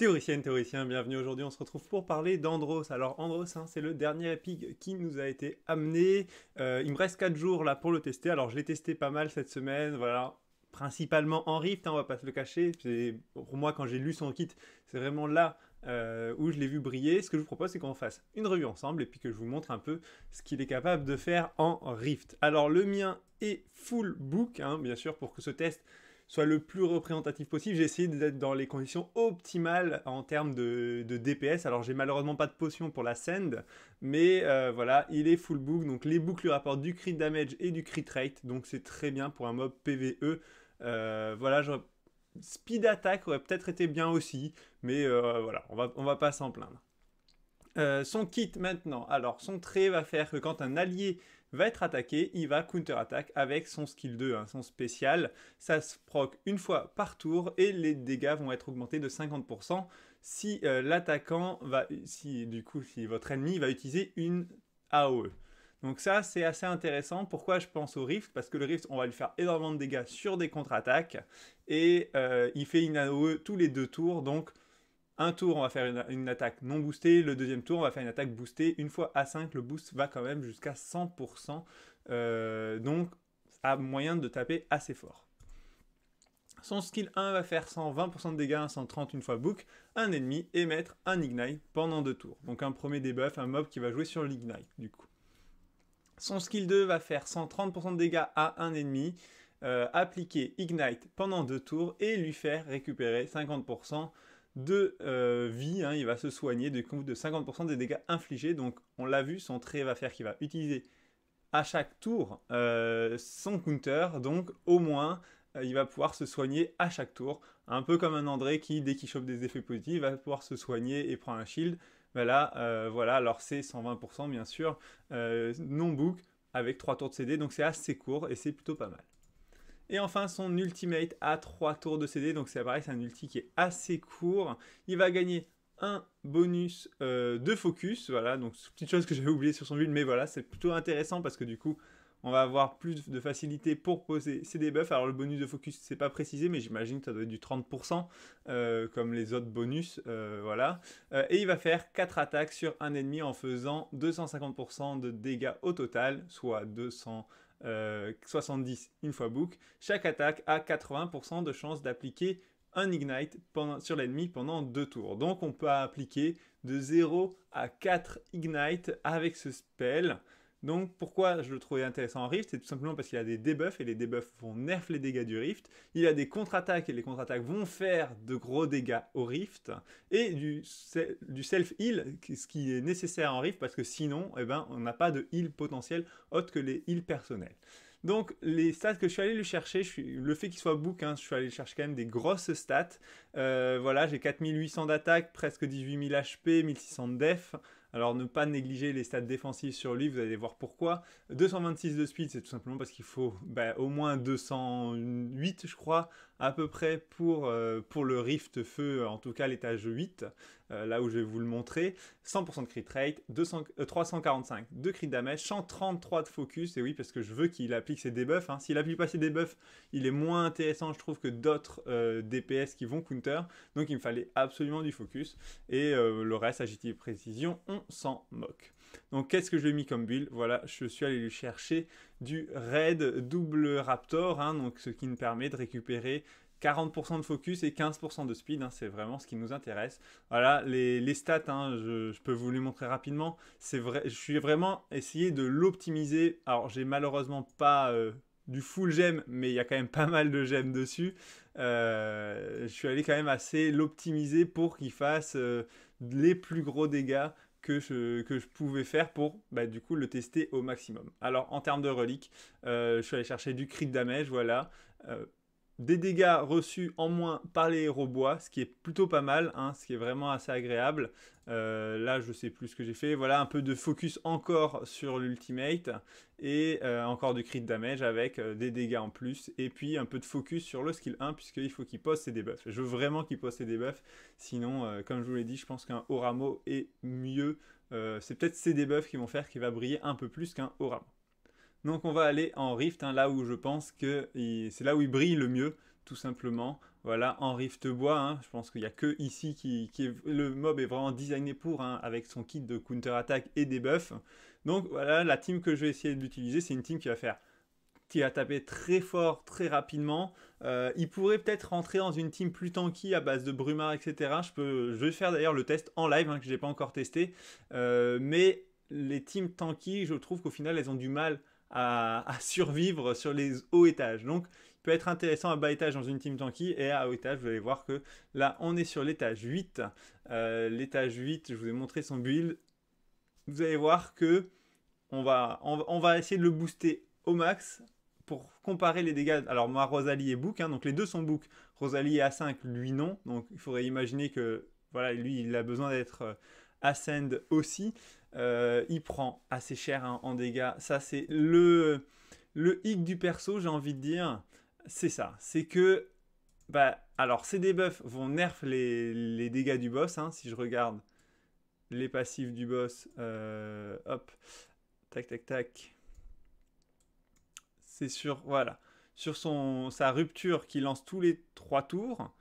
Théoricienne, théoricien, bienvenue. Aujourd'hui, on se retrouve pour parler d'Andros. Alors, Andros, hein, c'est le dernier Epic qui nous a été amené. Euh, il me reste 4 jours là pour le tester. Alors, je l'ai testé pas mal cette semaine. Voilà, principalement en Rift, hein, on va pas se le cacher. Pour moi, quand j'ai lu son kit, c'est vraiment là euh, où je l'ai vu briller. Ce que je vous propose, c'est qu'on fasse une revue ensemble et puis que je vous montre un peu ce qu'il est capable de faire en Rift. Alors, le mien est full book, hein, bien sûr, pour que ce test soit le plus représentatif possible. J'ai essayé d'être dans les conditions optimales en termes de, DPS. Alors j'ai malheureusement pas de potion pour la send, mais euh, voilà, il est full book. Donc les boucles lui rapportent du crit damage et du crit rate, donc c'est très bien pour un mob PVE. Euh, voilà, speed attack aurait peut-être été bien aussi, mais euh, voilà, on va, on va pas s'en plaindre. Euh, son kit maintenant, alors son trait va faire que quand un allié va être attaqué, il va counter-attaque avec son skill 2, hein, son spécial. Ça se proc une fois par tour et les dégâts vont être augmentés de 50% si euh, l'attaquant va, si du coup, si votre ennemi va utiliser une AOE. Donc ça, c'est assez intéressant. Pourquoi je pense au Rift Parce que le Rift, on va lui faire énormément de dégâts sur des contre-attaques et euh, il fait une AOE tous les deux tours, donc un tour, on va faire une, attaque non boostée. Le deuxième tour, on va faire une attaque boostée. Une fois à 5 le boost va quand même jusqu'à 100%. Euh, donc, à moyen de taper assez fort. Son skill 1 va faire 120% de dégâts, 130 une fois book, un ennemi et mettre un ignite pendant deux tours. Donc un premier debuff, un mob qui va jouer sur l'ignite du coup. Son skill 2 va faire 130% de dégâts à un ennemi, euh, appliquer ignite pendant deux tours et lui faire récupérer 50% de euh, vie, hein, il va se soigner de, 50% des dégâts infligés. Donc on l'a vu, son trait va faire qu'il va utiliser à chaque tour euh, son counter. Donc au moins, euh, il va pouvoir se soigner à chaque tour. Un peu comme un André qui, dès qu'il chope des effets positifs, va pouvoir se soigner et prendre un shield. Ben là, voilà, alors c'est 120% bien sûr, non book avec 3 tours de CD. Donc c'est assez court et c'est plutôt pas mal. Et enfin, son ultimate à 3 tours de CD. Donc c'est pareil, c'est un ulti qui est assez court. Il va gagner un bonus euh, de focus. Voilà, donc petite chose que j'avais oublié sur son build. Mais voilà, c'est plutôt intéressant parce que du coup, on va avoir plus de facilité pour poser ses debuffs. Alors le bonus de focus, c'est pas précisé, mais j'imagine que ça doit être du 30%, euh, comme les autres bonus, euh, voilà. et il va faire 4 attaques sur un ennemi en faisant 250% de dégâts au total, soit 200... 70 euh, une fois book, chaque attaque a 80% de chance d'appliquer un ignite sur l'ennemi pendant deux tours. Donc on peut appliquer de 0 à 4 ignite avec ce spell donc pourquoi je le trouvais intéressant en Rift C'est tout simplement parce qu'il a des debuffs et les debuffs vont nerf les dégâts du Rift. Il a des contre-attaques et les contre-attaques vont faire de gros dégâts au Rift. Et du, self-heal, ce qui est nécessaire en Rift parce que sinon eh ben, on n'a pas de heal potentiel autre que les heals personnels. Donc les stats que je suis allé lui chercher, le fait qu'il soit book, hein, je suis allé chercher quand même des grosses stats. Euh, voilà, j'ai 4800 d'attaque, presque 18000 HP, 1600 de def. Alors ne pas négliger les stats défensifs sur lui, vous allez voir pourquoi. 226 de speed, c'est tout simplement parce qu'il faut bah, au moins 208, je crois, à peu près pour, euh, pour le Rift Feu, en tout cas l'étage 8. Euh, là où je vais vous le montrer. 100% de crit rate, 345 euh, de crit damage, 133 de focus, et oui, parce que je veux qu'il applique ses debuffs. Hein. S'il applique pas ses debuffs, il est moins intéressant, je trouve, que d'autres euh, DPS qui vont counter. Donc il me fallait absolument du focus, et le reste, agilité précision, on s'en moque. Donc qu'est-ce que je lui ai mis comme build Voilà, je suis allé lui chercher du raid double raptor, hein. donc ce qui me permet de récupérer 40% de focus et 15% de speed, hein, c'est vraiment ce qui nous intéresse. Voilà, les, les stats, hein, je, peux vous les montrer rapidement. C'est vrai, je suis vraiment essayé de l'optimiser. Alors, j'ai malheureusement pas euh, du full gem, mais il y a quand même pas mal de gemmes dessus. Euh, je suis allé quand même assez l'optimiser pour qu'il fasse euh, les plus gros dégâts que je, que je, pouvais faire pour bah, du coup le tester au maximum. Alors en termes de reliques, je suis allé chercher du crit damage, voilà des dégâts reçus en moins par les héros bois, ce qui est plutôt pas mal, hein, ce qui est vraiment assez agréable. Euh, là, je sais plus ce que j'ai fait. Voilà, un peu de focus encore sur l'ultimate et euh, encore du crit damage avec euh, des dégâts en plus. Et puis un peu de focus sur le skill 1 puisqu'il faut qu'il pose ses debuffs. Je veux vraiment qu'il pose ses debuffs. Sinon, comme je vous l'ai dit, je pense qu'un Oramo est mieux. c'est peut-être ses debuffs qui vont faire qu'il va briller un peu plus qu'un Oramo. Donc on va aller en Rift, hein, là où je pense que c'est là où il brille le mieux, tout simplement. Voilà, en Rift bois, hein. je pense qu'il n'y a que ici qui, est, le mob est vraiment designé pour, hein, avec son kit de counter-attaque et des buffs. Donc voilà, la team que je vais essayer d'utiliser, c'est une team qui va faire qui taper très fort, très rapidement. Euh, il pourrait peut-être rentrer dans une team plus tanky à base de Brumar, etc. Je, peux, je vais faire d'ailleurs le test en live, que je n'ai pas encore testé. Euh, mais les teams tanky, je trouve qu'au final, elles ont du mal à, survivre sur les hauts étages. Donc, peut être intéressant à bas étage dans une Team Tanky et à haut étage, vous allez voir que là, on est sur l'étage 8. Euh, l'étage 8, je vous ai montré son build. Vous allez voir que on va, on, va essayer de le booster au max pour comparer les dégâts. Alors, moi, Rosalie et Book, hein, donc les deux sont Book. Rosalie est A5, lui non. Donc, il faudrait imaginer que voilà, lui, il a besoin d'être euh, Ascend aussi. Euh, il prend assez cher hein, en dégâts. Ça, c'est le, hic du perso, j'ai envie de dire. C'est ça. C'est que. Bah, alors, ces debuffs vont nerf les, dégâts du boss. Hein. si je regarde les passifs du boss, euh, hop, tac, tac, tac. C'est sur. Voilà. Sur sa rupture qui lance tous les 3 tours,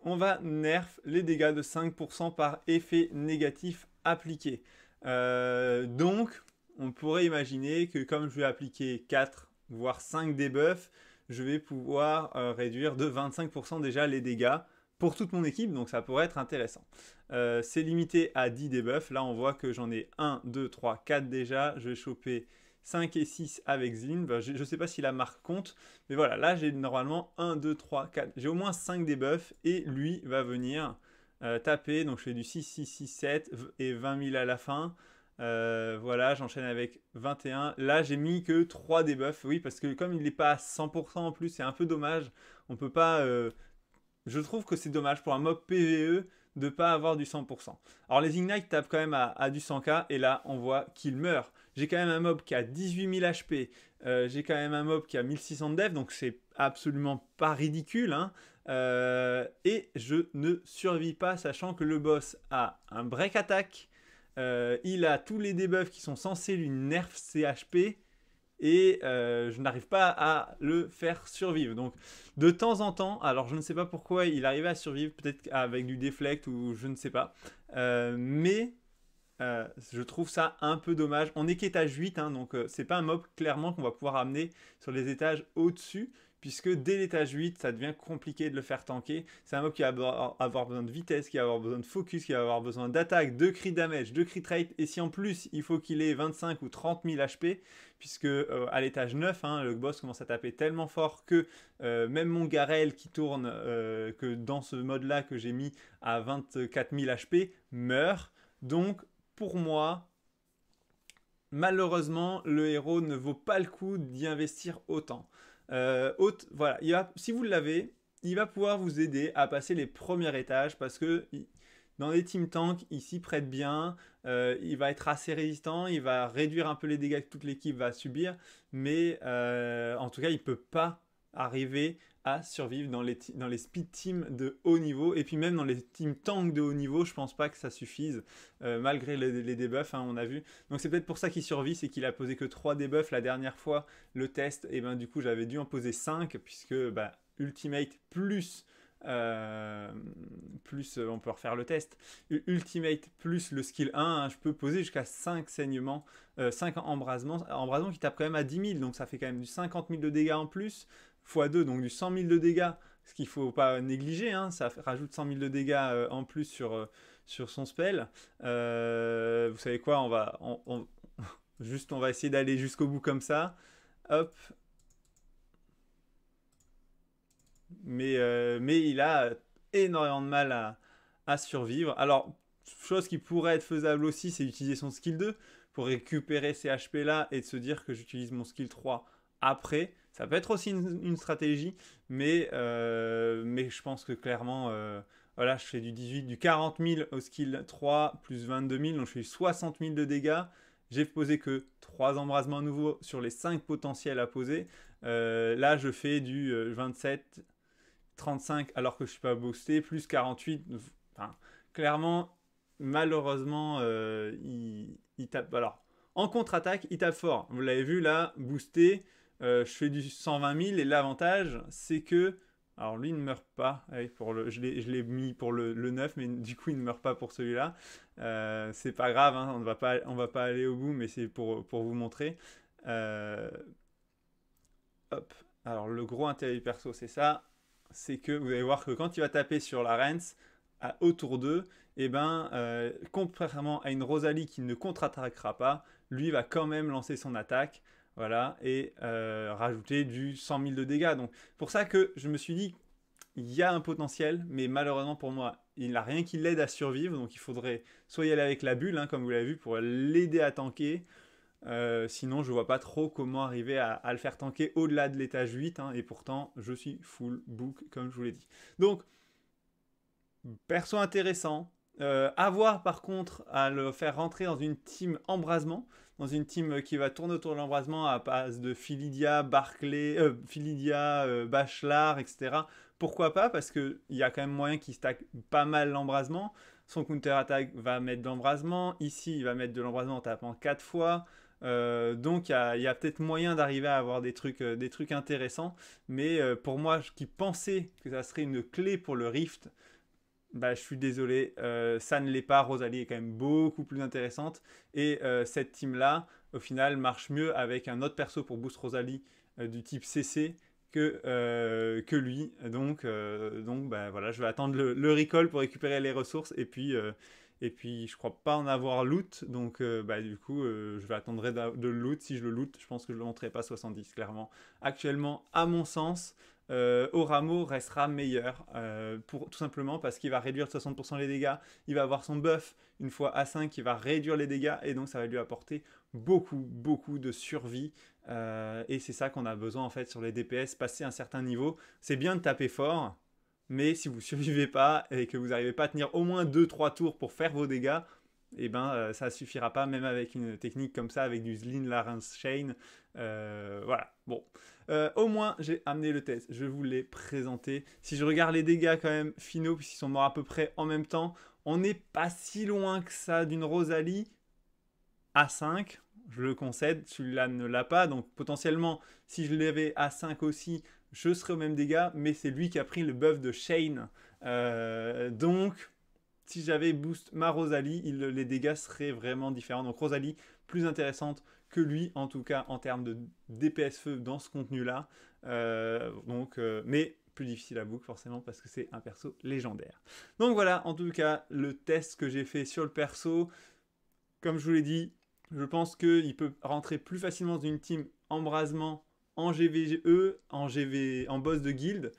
on va nerf les dégâts de 5% par effet négatif appliqué. Euh, donc, on pourrait imaginer que comme je vais appliquer 4 voire 5 debuffs, je vais pouvoir euh, réduire de 25% déjà les dégâts pour toute mon équipe, donc ça pourrait être intéressant. Euh, c'est limité à 10 debuffs, là on voit que j'en ai 1, 2, 3, 4 déjà, je vais choper 5 et 6 avec Zin, ben, je ne sais pas si la marque compte, mais voilà, là j'ai normalement 1, 2, 3, 4, j'ai au moins 5 debuffs, et lui va venir euh, taper. Donc je fais du 6, 6, 6, 7 et 20 000 à la fin. Euh, voilà, j'enchaîne avec 21. Là, j'ai mis que 3 debuffs. Oui, parce que comme il n'est pas à 100% en plus, c'est un peu dommage. On peut pas. Euh, je trouve que c'est dommage pour un mob PVE de pas avoir du 100%. Alors, les Ignite tapent quand même à, du 100k. Et là, on voit qu'il meurt. J'ai quand même un mob qui a 18 000 HP. j'ai quand même un mob qui a 1600 de dev. Donc, c'est absolument pas ridicule. Hein. Euh, et je ne survis pas, sachant que le boss a un break attack. Euh, il a tous les debuffs qui sont censés lui nerf CHP. Et euh, je n'arrive pas à le faire survivre. Donc de temps en temps, alors je ne sais pas pourquoi il arrivait à survivre, peut-être avec du deflect ou je ne sais pas. mais je trouve ça un peu dommage. On est qu'étage 8, hein, donc c'est pas un mob clairement qu'on va pouvoir amener sur les étages au-dessus puisque dès l'étage 8, ça devient compliqué de le faire tanker. C'est un mob qui va avoir besoin de vitesse, qui va avoir besoin de focus, qui va avoir besoin d'attaque, de crit damage, de crit rate, et si en plus il faut qu'il ait 25 ou 30 000 HP, puisque euh, à l'étage 9, hein, le boss commence à taper tellement fort que euh, même mon Garel qui tourne, euh, que dans ce mode-là que j'ai mis à 24 000 HP, meurt. Donc pour moi, malheureusement, le héros ne vaut pas le coup d'y investir autant. Euh, voilà, si vous l'avez, il va pouvoir vous aider à passer les premiers étages parce que dans les team tanks, il s'y prête bien, euh, il va être assez résistant, il va réduire un peu les dégâts que toute l'équipe va subir, mais euh, en tout cas, il ne peut pas arriver à survivre dans les, dans les speed teams de haut niveau et puis même dans les team tank de haut niveau je pense pas que ça suffise euh, malgré les, les debuffs hein, on a vu donc c'est peut-être pour ça qu'il survit c'est qu'il a posé que 3 debuffs la dernière fois le test et ben du coup j'avais dû en poser 5 puisque bah, ultimate plus euh, plus on peut refaire le test, Ultimate plus le skill 1, hein, je peux poser jusqu'à 5 saignements, 5 euh, embrasements, embrasement qui tape quand même à 10 000, donc ça fait quand même du 50 000 de dégâts en plus, x2, donc du 100 000 de dégâts, ce qu'il ne faut pas négliger, hein, ça rajoute 100 000 de dégâts euh, en plus sur, euh, sur son spell. Euh, vous savez quoi, on va juste on va essayer d'aller jusqu'au bout comme ça. Hop. Mais, mais il a énormément de mal à, à, survivre. Alors, chose qui pourrait être faisable aussi, c'est d'utiliser son skill 2 pour récupérer ces HP là et de se dire que j'utilise mon skill 3 après. Ça peut être aussi une, stratégie, mais, euh, mais je pense que clairement, euh, voilà, je fais du 18, du 40 000 au skill 3 plus 22 000, donc je fais 60 000 de dégâts. J'ai posé que 3 embrasements nouveaux sur les 5 potentiels à poser. Euh, là, je fais du 27, 35 alors que je ne suis pas boosté, plus 48. clairement, malheureusement, il, tape. Alors, en contre-attaque, il tape fort. Vous l'avez vu là, boosté. Euh, je fais du 120 000 et l'avantage, c'est que. Alors lui, ne meurt pas. Eh pour je l'ai mis pour le, 9, mais du coup, il ne meurt pas pour celui-là. Euh, c'est pas grave, hein, on ne va pas, on va pas aller au bout, mais c'est pour, vous montrer. Euh, hop. Alors le gros intérêt du perso, c'est ça. C'est que vous allez voir que quand il va taper sur la Rens, autour d'eux, et eh ben, contrairement à une Rosalie qui ne contre-attaquera pas, lui va quand même lancer son attaque voilà, et euh, rajouter du 100 000 de dégâts. Donc, pour ça que je me suis dit, il y a un potentiel, mais malheureusement pour moi, il n'a rien qui l'aide à survivre. Donc, il faudrait soit y aller avec la bulle, hein, comme vous l'avez vu, pour l'aider à tanker. Euh, sinon, je vois pas trop comment arriver à, le faire tanker au-delà de l'étage 8. Hein, et pourtant, je suis full book, comme je vous l'ai dit. Donc, perso intéressant. avoir euh, par contre à le faire rentrer dans une team embrasement dans une team euh, qui va tourner autour de l'embrasement à base de Philidia, Barclay, euh, Philidia, euh, Bachelard, etc. Pourquoi pas Parce qu'il y a quand même moyen qu'il stack pas mal l'embrasement. Son counter-attack va mettre de l'embrasement. Ici, il va mettre de l'embrasement en tapant 4 fois. donc il y a, peut-être moyen d'arriver à avoir des trucs, des trucs intéressants, mais pour moi qui pensais que ça serait une clé pour le Rift, bah, je suis désolé, euh, ça ne l'est pas. Rosalie est quand même beaucoup plus intéressante. Et euh, cette team-là, au final, marche mieux avec un autre perso pour boost Rosalie euh, du type CC que, que lui. Donc, donc bah, voilà, je vais attendre le, le, recall pour récupérer les ressources. Et puis, et puis je crois pas en avoir loot. Donc bah, du coup, je vais attendre de, loot. Si je le loot, je pense que je ne le monterai pas 70, clairement. Actuellement, à mon sens, Oramo euh, restera meilleur, euh, pour, tout simplement parce qu'il va réduire 60% les dégâts, il va avoir son buff une fois à 5 qui va réduire les dégâts, et donc ça va lui apporter beaucoup, beaucoup de survie, euh, et c'est ça qu'on a besoin en fait sur les DPS, passer un certain niveau, c'est bien de taper fort, mais si vous survivez pas et que vous n'arrivez pas à tenir au moins 2-3 tours pour faire vos dégâts, eh ben, euh, ça suffira pas, même avec une technique comme ça, avec du Zlin, Larence Shane. Euh, voilà, bon. Euh, au moins, j'ai amené le test, je vous l'ai présenté. Si je regarde les dégâts quand même finaux, puisqu'ils sont morts à peu près en même temps, on n'est pas si loin que ça d'une Rosalie à 5. Je le concède, celui-là ne l'a pas, donc potentiellement, si je l'avais à 5 aussi, je serais au même dégât, mais c'est lui qui a pris le buff de Shane. donc, si j'avais boost ma Rosalie, il, les dégâts seraient vraiment différents. Donc Rosalie, plus intéressante que lui, en tout cas en termes de DPS feu dans ce contenu-là. Euh, donc, euh, mais plus difficile à book forcément parce que c'est un perso légendaire. Donc voilà, en tout cas, le test que j'ai fait sur le perso. Comme je vous l'ai dit, je pense qu'il peut rentrer plus facilement dans une team embrasement en GVGE, en, GV, en boss de guild,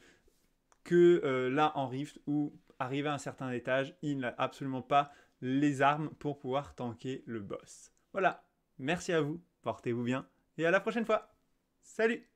que euh, là en Rift ou arrivé à un certain étage, il n'a absolument pas les armes pour pouvoir tanker le boss. Voilà, merci à vous, portez-vous bien, et à la prochaine fois. Salut